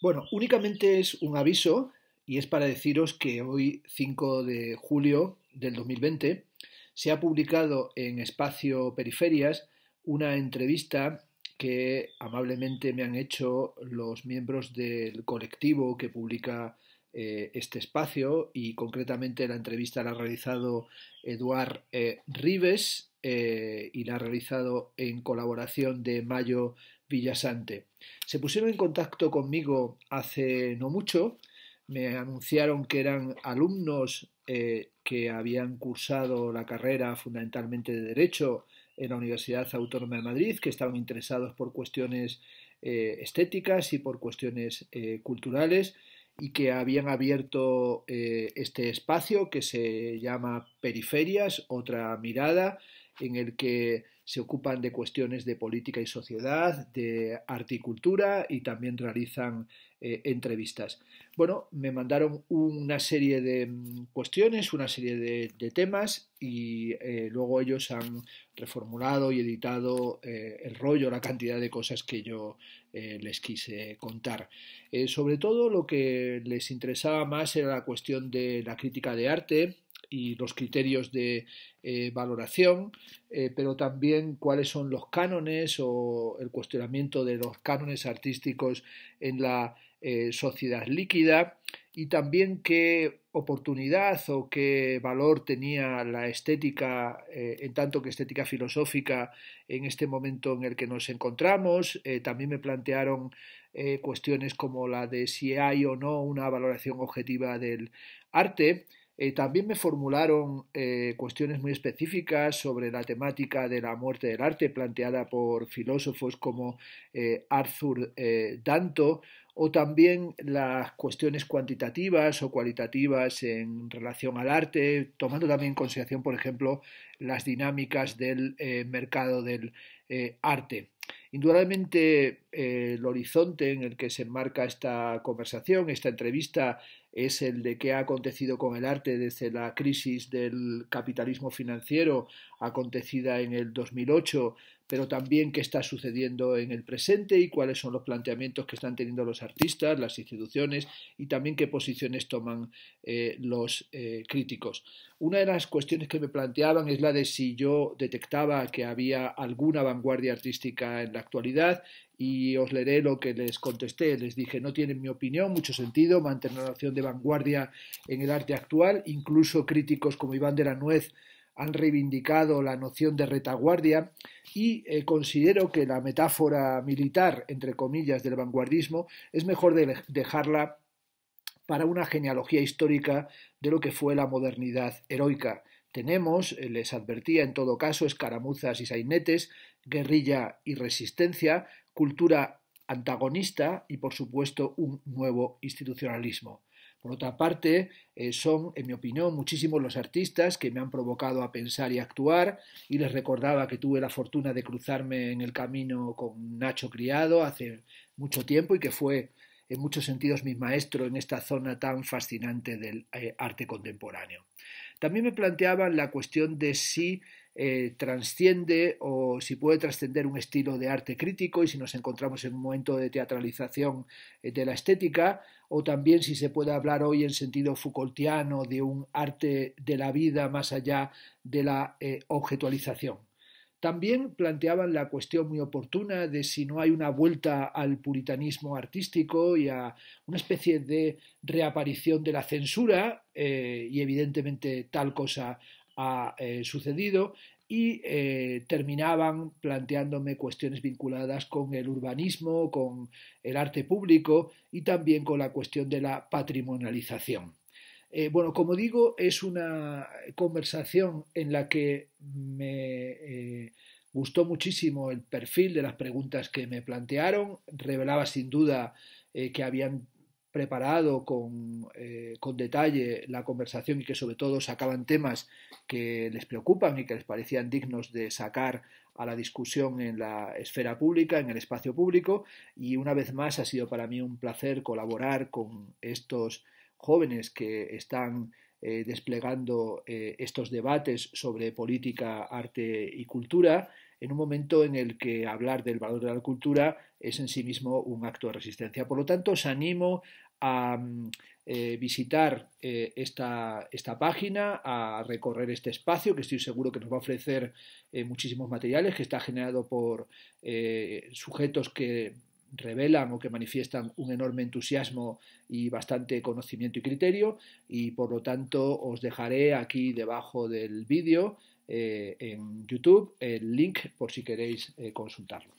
Bueno, únicamente es un aviso y es para deciros que hoy, 5 de julio del 2020, se ha publicado en Espacio Periferias una entrevista que amablemente me han hecho los miembros del colectivo que publica eh, este espacio y concretamente la entrevista la ha realizado Eduard eh, Rives eh, y la ha realizado en colaboración de Mayo Villasante. Se pusieron en contacto conmigo hace no mucho, me anunciaron que eran alumnos eh, que habían cursado la carrera fundamentalmente de Derecho en la Universidad Autónoma de Madrid, que estaban interesados por cuestiones eh, estéticas y por cuestiones eh, culturales y que habían abierto este espacio que se llama Periferias, otra mirada, en el que se ocupan de cuestiones de política y sociedad, de arte y cultura y también realizan eh, entrevistas. Bueno, me mandaron una serie de mm, cuestiones, una serie de, temas y eh, luego ellos han reformulado y editado eh, el rollo, la cantidad de cosas que yo les quise contar. sobre todo lo que les interesaba más era la cuestión de la crítica de arte, y los criterios de eh, valoración, eh, pero también cuáles son los cánones o el cuestionamiento de los cánones artísticos en la eh, sociedad líquida y también qué oportunidad o qué valor tenía la estética, en tanto que estética filosófica, en este momento en el que nos encontramos. también me plantearon cuestiones como la de si hay o no una valoración objetiva del arte eh, también me formularon eh, cuestiones muy específicas sobre la temática de la muerte del arte planteada por filósofos como eh, Arthur Danto o también las cuestiones cuantitativas o cualitativas en relación al arte, tomando también en consideración, por ejemplo, las dinámicas del mercado del arte. Indudablemente eh, el horizonte en el que se enmarca esta conversación, esta entrevista, es el de qué ha acontecido con el arte desde la crisis del capitalismo financiero acontecida en el 2008, pero también qué está sucediendo en el presente y cuáles son los planteamientos que están teniendo los artistas, las instituciones y también qué posiciones toman eh, los eh, críticos. Una de las cuestiones que me planteaban es la de si yo detectaba que había alguna vanguardia artística en la actualidad y os leeré lo que les contesté. Les dije, no tiene, mi opinión, mucho sentido mantener la opción de vanguardia en el arte actual, incluso críticos como Iván de la Nuez han reivindicado la noción de retaguardia y eh, considero que la metáfora militar, entre comillas, del vanguardismo es mejor dejarla para una genealogía histórica de lo que fue la modernidad heroica. Tenemos, eh, les advertía en todo caso, escaramuzas y sainetes, guerrilla y resistencia, cultura antagonista y, por supuesto, un nuevo institucionalismo. Por otra parte, eh, son, en mi opinión, muchísimos los artistas que me han provocado a pensar y actuar, y les recordaba que tuve la fortuna de cruzarme en el camino con Nacho Criado hace mucho tiempo y que fue en muchos sentidos mi maestro en esta zona tan fascinante del eh, arte contemporáneo. También me planteaban la cuestión de si eh, transciende o si puede trascender un estilo de arte crítico y si nos encontramos en un momento de teatralización eh, de la estética, o también si se puede hablar hoy en sentido Foucaultiano de un arte de la vida más allá de la eh, objetualización. También planteaban la cuestión muy oportuna de si no hay una vuelta al puritanismo artístico y a una especie de reaparición de la censura, y evidentemente tal cosa ha eh, sucedido y eh, terminaban planteándome cuestiones vinculadas con el urbanismo, con el arte público y también con la cuestión de la patrimonialización. Eh, bueno, como digo, es una conversación en la que me gustó muchísimo el perfil de las preguntas que me plantearon, revelaba sin duda que habían preparado con, eh, con, detalle la conversación y que sobre todo sacaban temas que les preocupan y que les parecían dignos de sacar a la discusión en la esfera pública, en el espacio público. Y una vez más ha sido para mí un placer colaborar con estos jóvenes que están eh, desplegando eh, estos debates sobre política, arte y cultura en un momento en el que hablar del valor de la cultura es en sí mismo un acto de resistencia. Por lo tanto, os animo a mm, eh, visitar eh, esta, página, a recorrer este espacio que estoy seguro que nos va a ofrecer eh, muchísimos materiales, que está generado por sujetos que revelan o que manifiestan un enorme entusiasmo y bastante conocimiento y criterio y por lo tanto os dejaré aquí debajo del vídeo eh, en YouTube el link por si queréis eh, consultarlo.